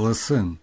Классен.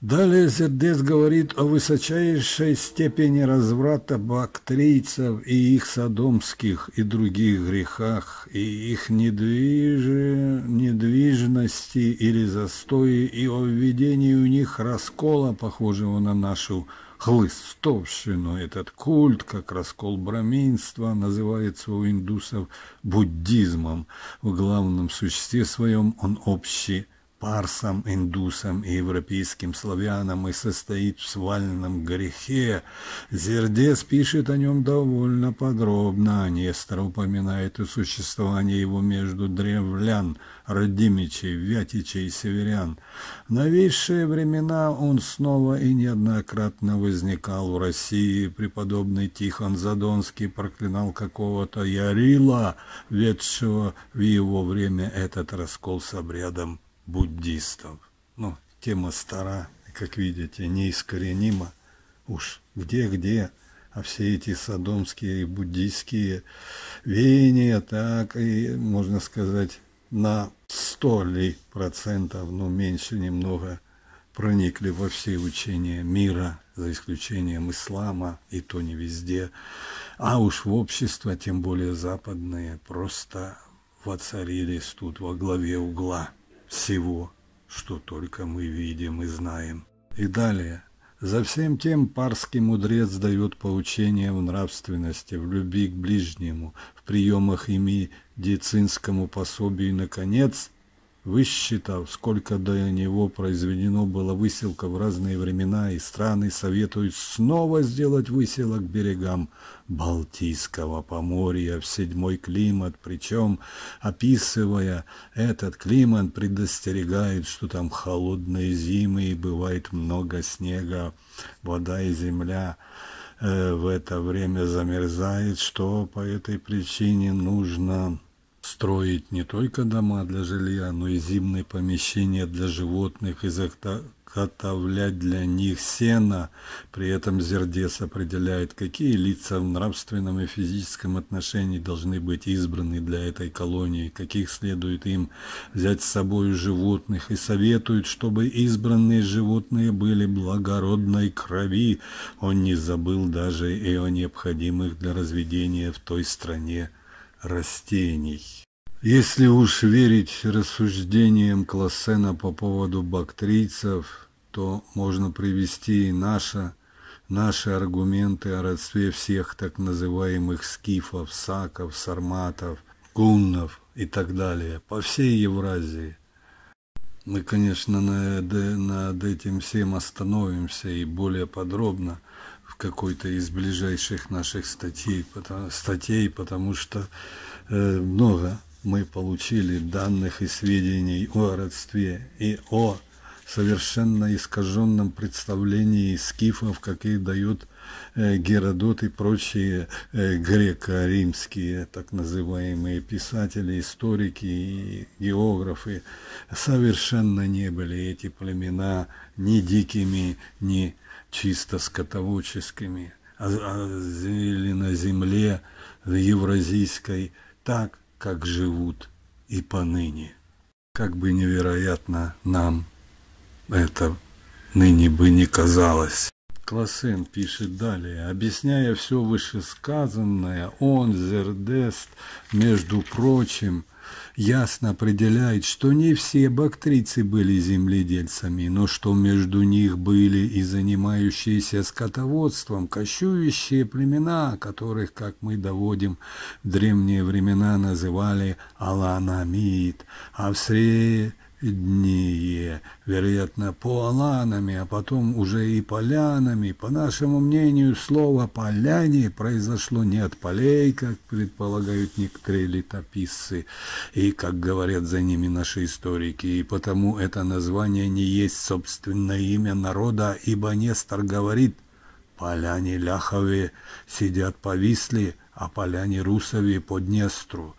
Далее Зердес говорит о высочайшей степени разврата бактрийцев и их садомских и других грехах, и их недвижи, недвижности или застое, и о введении у них раскола, похожего на нашу хлыстовщину. Этот культ, как раскол браминства, называется у индусов буддизмом. В главном существе своем он общий парсам, индусам и европейским славянам и состоит в свальном грехе. Зердес пишет о нем довольно подробно. Нестор упоминает о существовании его между древлян, родимичей, вятичей и северян. В новейшие времена он снова и неоднократно возникал в России. Преподобный Тихон Задонский проклинал какого-то Ярила, ведшего в его время этот раскол с обрядом буддистов. Ну, тема стара, как видите, неискоренима. Уж где-где, а все эти садомские и буддийские веяния, так и, можно сказать, на сто ли процентов, ну, меньше немного, проникли во все учения мира, за исключением ислама, и то не везде. А уж в общество, тем более западные, просто воцарились тут во главе угла всего, что только мы видим и знаем. И далее. За всем тем парский мудрец дает поучение в нравственности, в любви к ближнему, в приемах и медицинскому пособию и, наконец, Высчитав, сколько до него произведено было выселка в разные времена, и страны советуют снова сделать выселок берегам Балтийского поморья в седьмой климат, причем, описывая этот климат, предостерегает, что там холодные зимы и бывает много снега, вода и земля э, в это время замерзает, что по этой причине нужно строить не только дома для жилья, но и зимные помещения для животных и заготовлять для них сено. При этом Зердес определяет, какие лица в нравственном и физическом отношении должны быть избраны для этой колонии, каких следует им взять с собой животных, и советует, чтобы избранные животные были благородной крови. Он не забыл даже и о необходимых для разведения в той стране растений. Если уж верить рассуждениям Классена по поводу бактрийцев, то можно привести и наше, наши аргументы о родстве всех так называемых скифов, саков, сарматов, гуннов и так далее по всей Евразии. Мы, конечно, над, э, над этим всем остановимся и более подробно в какой-то из ближайших наших статей, потому, статей, потому что э, много мы получили данных и сведений о родстве и о совершенно искаженном представлении скифов, какие дают э, Геродот и прочие э, греко-римские так называемые писатели, историки и географы. Совершенно не были эти племена ни дикими, ни чисто скотоводческими, или а, а на земле евразийской так, как живут и поныне. Как бы невероятно нам это ныне бы не казалось. Классен пишет далее, объясняя все вышесказанное, он, Зердест, между прочим, ясно определяет, что не все бактрицы были земледельцами, но что между них были и занимающиеся скотоводством, кочующие племена, которых, как мы доводим, в древние времена называли Аланамид, а в средние днее, вероятно, по аланами, а потом уже и полянами. По нашему мнению, слово «поляне» произошло не от полей, как предполагают некоторые летописцы, и, как говорят за ними наши историки, и потому это название не есть собственное имя народа, ибо Нестор говорит «поляне ляхове сидят повисли, а поляне русове по Днестру».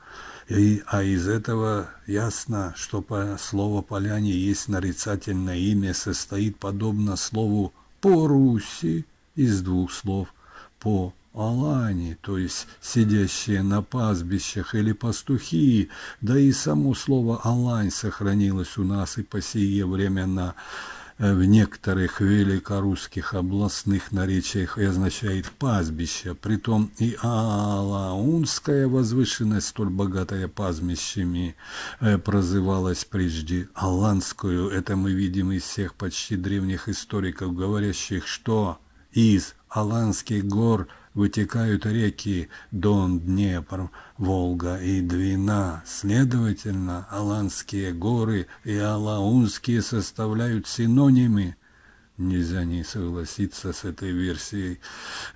И, а из этого ясно, что по, слово «поляне» есть нарицательное имя, состоит подобно слову «по-руси» из двух слов «по Алани, то есть сидящие на пастбищах или пастухи, да и само слово «алань» сохранилось у нас и по сие времена – в некоторых великорусских областных наречиях и означает «пастбище», притом и Алаунская возвышенность, столь богатая пастбищами, э, прозывалась прежде Аланскую. Это мы видим из всех почти древних историков, говорящих, что из Аланских гор – вытекают реки Дон, Днепр, Волга и Двина. Следовательно, Аланские горы и Алаунские составляют синонимы. Нельзя не согласиться с этой версией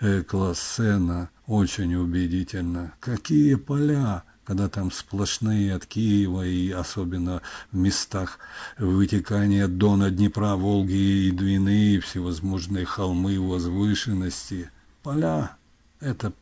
э, Классена. Очень убедительно. Какие поля! когда там сплошные от Киева и особенно в местах вытекания Дона, Днепра, Волги и Двины, всевозможные холмы, возвышенности, поля это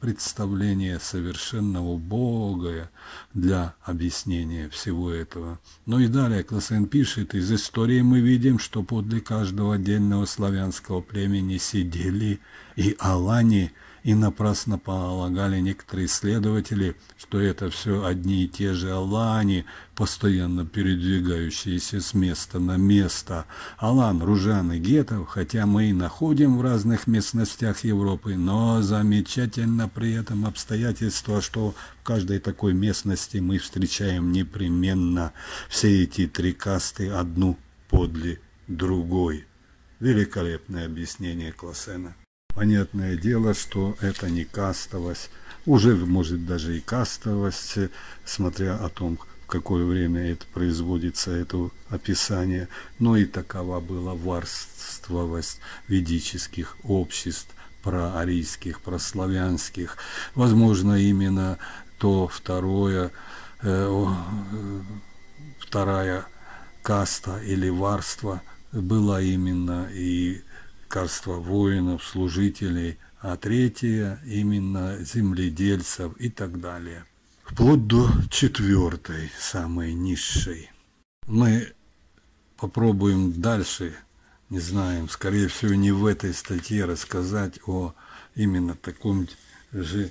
представление совершенно убогое для объяснения всего этого. Но ну и далее Классен пишет, из истории мы видим, что подле каждого отдельного славянского племени сидели и алани – и напрасно полагали некоторые исследователи, что это все одни и те же алани, постоянно передвигающиеся с места на место. Алан, Ружан и Гетов, хотя мы и находим в разных местностях Европы, но замечательно при этом обстоятельство, что в каждой такой местности мы встречаем непременно все эти три касты одну подле другой. Великолепное объяснение Классена. Понятное дело, что это не кастовость, уже может даже и кастовость, смотря о том, в какое время это производится, это описание, но и такова была варствовость ведических обществ, проарийских, прославянских. Возможно, именно то второе, э, вторая каста или варство была именно и лекарства воинов, служителей, а третье – именно земледельцев и так далее. Вплоть до четвертой, самой низшей. Мы попробуем дальше, не знаем, скорее всего, не в этой статье рассказать о именно таком же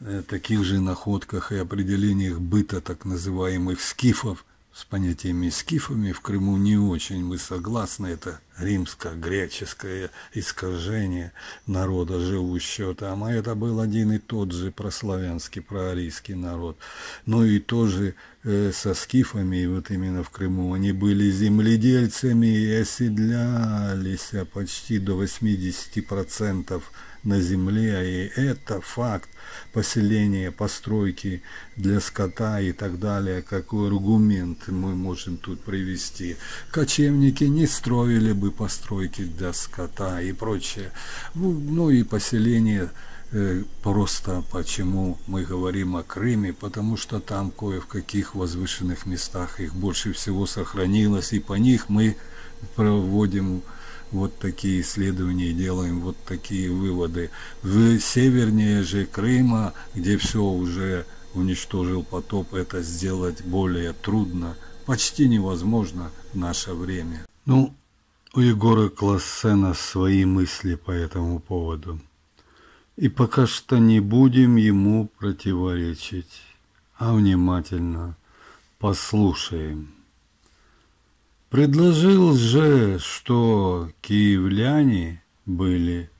э, таких же находках и определениях быта так называемых скифов, с понятиями скифами в Крыму не очень. Мы согласны, это римско-греческое искажение народа, живущего там. А это был один и тот же прославянский, проарийский народ. но ну и тоже э, со скифами, и вот именно в Крыму, они были земледельцами и оседлялись а почти до 80% на земле, и это факт поселения, постройки для скота и так далее, какой аргумент мы можем тут привести. Кочевники не строили бы постройки для скота и прочее. Ну, ну и поселение э, просто почему мы говорим о Крыме, потому что там кое в каких возвышенных местах их больше всего сохранилось, и по них мы проводим вот такие исследования делаем вот такие выводы. В севернее же Крыма, где все уже уничтожил потоп, это сделать более трудно, почти невозможно в наше время. Ну, у Егора Классена свои мысли по этому поводу. И пока что не будем ему противоречить, а внимательно послушаем. Предложил же, что киевляне были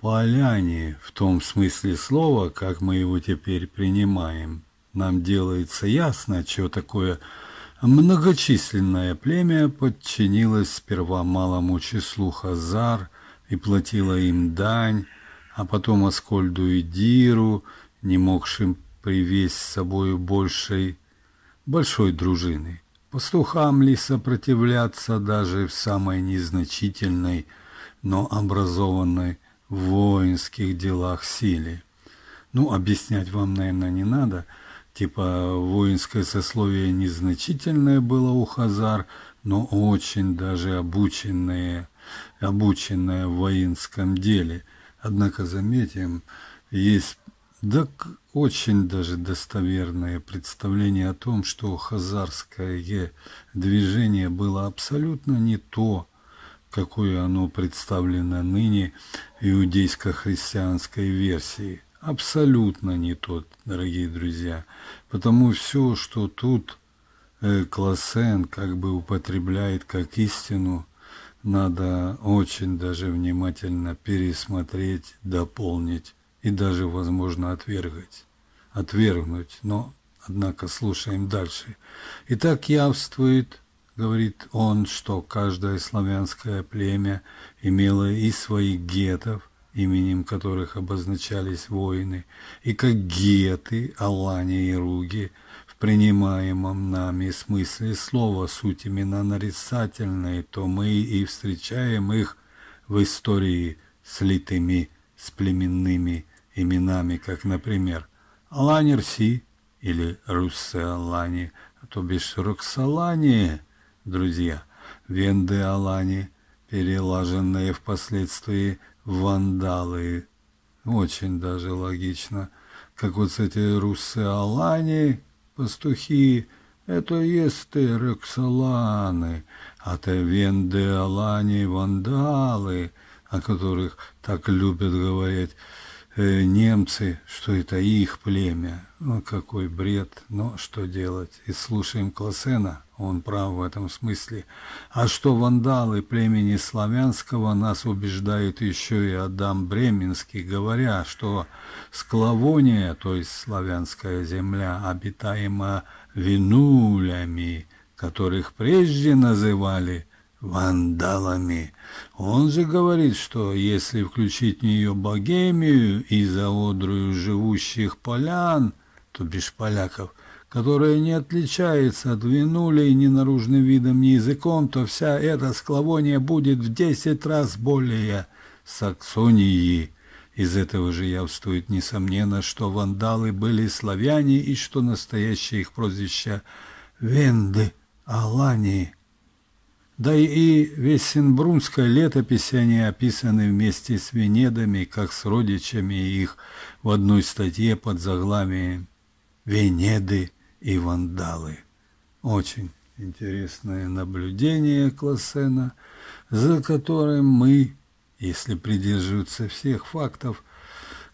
поляне в том смысле слова, как мы его теперь принимаем. Нам делается ясно, что такое многочисленное племя подчинилось сперва малому числу хазар и платило им дань, а потом Аскольду и Диру, не могшим привезть с собой большей, большой дружины. Пастухам ли сопротивляться даже в самой незначительной, но образованной в воинских делах силе? Ну, объяснять вам, наверное, не надо. Типа воинское сословие незначительное было у хазар, но очень даже обученные, обученное в воинском деле. Однако, заметим, есть да очень даже достоверное представление о том, что хазарское движение было абсолютно не то, какое оно представлено ныне в иудейско-христианской версии. Абсолютно не тот, дорогие друзья. Потому все, что тут э, Классен как бы употребляет как истину, надо очень даже внимательно пересмотреть, дополнить и даже, возможно, отвергать, отвергнуть, но, однако, слушаем дальше. Итак, явствует, говорит он, что каждое славянское племя имело и своих гетов, именем которых обозначались воины, и как геты, Алани и Руги, в принимаемом нами смысле слова суть имена нарицательные, то мы и встречаем их в истории слитыми с племенными именами, как, например, Аланерси или Руссалани, а то бишь Роксалани, друзья, Венде-Алани, перелаженные впоследствии вандалы. Очень даже логично. Как вот с эти русы-алани, пастухи, это есть ты, Роксаланы, а ты Венде-Алани, вандалы, о которых так любят говорить Э, немцы, что это их племя. Ну, какой бред, но что делать? И слушаем Классена, он прав в этом смысле. А что вандалы племени славянского нас убеждают еще и Адам Бременский, говоря, что Склавония, то есть славянская земля, обитаема винулями, которых прежде называли – вандалами. Он же говорит, что если включить в нее Богемию и заодрую живущих полян, то бишь поляков, которая не отличается от винули ни наружным видом, ни языком, то вся эта склавония будет в десять раз более Саксонии. Из этого же явствует несомненно, что вандалы были славяне и что настоящее их прозвище – Венды, Алании. Да и весь Синбрунская летопись они описаны вместе с Венедами, как с родичами их в одной статье под заглавием «Венеды и вандалы». Очень интересное наблюдение Классена, за которым мы, если придерживаться всех фактов,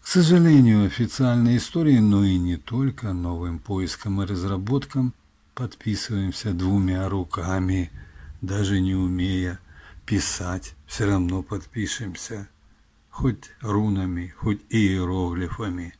к сожалению, официальной истории, но и не только, новым поискам и разработкам подписываемся двумя руками – даже не умея писать, все равно подпишемся, хоть рунами, хоть иероглифами.